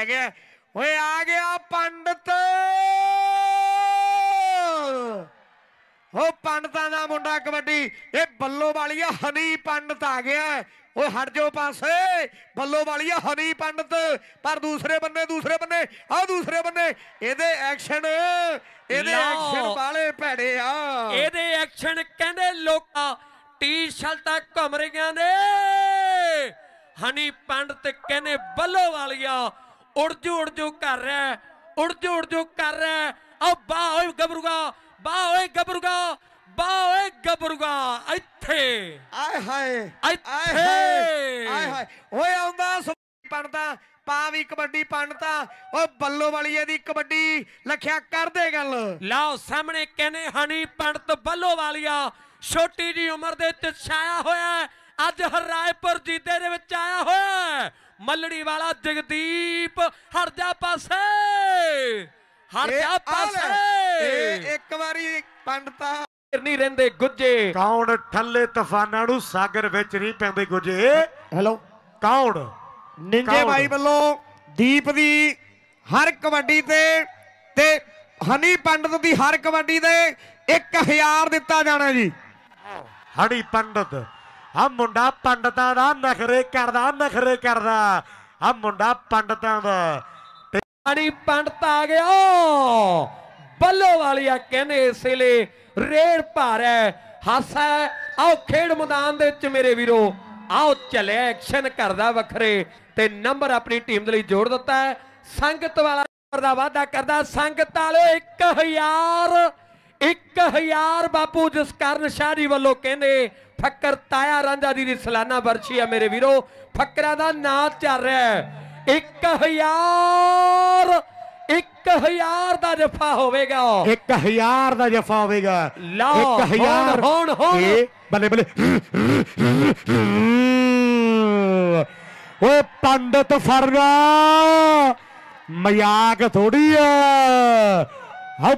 ਆ ਗਿਆ ਓਏ ਆ ਗਿਆ ਪੰਡਤ ਹੋ ਪੰਡਤਾਂ ਦਾ ਮੁੰਡਾ ਕਬੱਡੀ ਇਹ ਬੱਲੋ ਵਾਲੀਆ ਹਨੀ ਪੰਡਤ ਆ ਗਿਆ ਓਏ ਹਟ ਜਾਓ ਪਾਸੇ ਬੱਲੋ ਵਾਲੀਆ ਹਨੀ ਪੰਡਤ ਪਰ ਦੂਸਰੇ ਬੰਨੇ ਦੂਸਰੇ ਬੰਨੇ ਆ ਦੂਸਰੇ ਬੰਨੇ ਇਹਦੇ ਐਕਸ਼ਨ ਇਹਦੇ ਐਕਸ਼ਨ ਵਾਲੇ ਭੜੇ ਆ ਇਹਦੇ ਐਕਸ਼ਨ ਕਹਿੰਦੇ ਲੋਕਾ ਟੀ-ਸ਼ਰਟਾਂ ਘੁੰਮ ਰਹੀਆਂ ਨੇ ਹਨੀ ਪੰਡਤ ਕਹਿੰਦੇ ਬੱਲੋ ਵਾਲੀਆ ਉੜਜੋ ਉੜਜੋ ਕਰ ਰਿਹਾ ਉੜਜੋ ਉੜਜੋ ਕਰ ਰਿਹਾ ਆ ਬਾ ਓਏ ਗਬਰੂਗਾ ਬਾ ਓਏ ਗਬਰੂਗਾ ਬਾ ਓਏ ਗਬਰੂਗਾ ਇੱਥੇ ਆਏ ਹਾਏ ਇੱਥੇ ਆਏ ਹਾਏ ਓਏ ਆਉਂਦਾ ਪੜਦਾ ਪਾ ਵੀ ਕਬੱਡੀ ਪੰਡਤਾ ਓ ਬੱਲੋ ਵਾਲੀਏ ਦੀ ਕਬੱਡੀ ਲਖਿਆ ਕਰਦੇ ਗੱਲ ਲਓ ਸਾਹਮਣੇ ਕਹਿੰਦੇ ਹਣੀ ਪੰਡਤ ਬੱਲੋ ਵਾਲੀਆ ਛੋਟੀ ਜੀ ਉਮਰ ਦੇ ਤੇ ਛਾਇਆ ਹੋਇਆ ਅੱਜ ਹਰਾਇਪੁਰ ਜੀਤੇ ਦੇ ਵਿੱਚ ਆਇਆ ਹੋਇਆ ਮੱਲੜੀ ਵਾਲਾ ਜਗਦੀਪ ਹਰਜਾ ਪਾਸੇ ਹਰਜਾ ਪਾਸੇ ਇਹ ਇੱਕ ਵਾਰੀ ਪੰਡਤਾ ਨਹੀਂ ਰਹਿੰਦੇ ਗੁੱਜੇ ਕੌਣ ਠੱਲੇ ਤੂਫਾਨਾਂ ਨੂੰ ਸਾਗਰ ਵਿੱਚ ਨਹੀਂ ਪੈਂਦੇ ਗੁੱਜੇ ਹੈਲੋ ਕੌਣ ਨਿੰਜੇ ਬਾਈ ਵੱਲੋਂ ਦੀਪ ਦੀ ਹਰ ਕਬੱਡੀ ਤੇ ਤੇ ਹਨੀ ਪੰਡਤ ਦੀ ਹਰ ਕਬੱਡੀ ਦੇ 1000 ਦਿੱਤਾ ਜਾਣਾ ਜੀ ਹੜੀ ਪੰਡਤ ਆ ਮੁੰਡਾ ਪੰਡਤਾਂ ਦਾ ਨਖਰੇ ਕਰਦਾ ਨਖਰੇ ਕਰਦਾ ਆ ਮੁੰਡਾ ਪੰਡਤਾਂ ਦਾ ਪਾਣੀ ਪੰਡਤ ਆ ਗਿਆ ਬੱਲੋ ਵਾਲਿਆ ਕਹਿੰਦੇ ਇਸੇ ਲਈ ਰੇੜ ਭਾਰੈ ਹੈ ਹਾਸਾ ਆਓ ਖੇਡ ਮੈਦਾਨ ਦੇ ਵਿੱਚ ਮੇਰੇ ਵੀਰੋ ਆਓ ਚੱਲਿਆ ਐਕਸ਼ਨ ਕਰਦਾ ਵੱਖਰੇ ਤੇ ਨੰਬਰ ਆਪਣੀ ਟੀਮ ਦੇ ਲਈ ਜੋੜ ਦਿੱਤਾ ਹੈ ਸੰਗਤ ਵਾਲਾ ਦਾ ਵਾਅਦਾ ਕਰਦਾ ਸੰਗਤ ਵਾਲੇ 1000 1000 ਬਾਪੂ ਜਿਸ ਕਰਨ ਜੀ ਵੱਲੋਂ ਕਹਿੰਦੇ ਫੱਕਰ ਤਾਇਆ ਰਾਂਝਾ ਦੀ ਸਲਾਨਾ ਵਰਸ਼ੀ ਆ ਮੇਰੇ ਵੀਰੋ ਫੱਕਰਾਂ ਦਾ ਨਾਂ ਚੱਲ ਰਿਹਾ ਹੈ 1000 1000 ਦਾ ਜਫਾ ਹੋਵੇਗਾ 1000 ਦਾ ਜਫਾ ਹੋਵੇਗਾ ਲਓ 1000 ਹੁਣ ਹੁਣ ਬੱਲੇ ਬੱਲੇ ਓਏ ਪੰਡਤ ਫਰਗਾ ਮਜ਼ਾਕ ਥੋੜੀ ਆ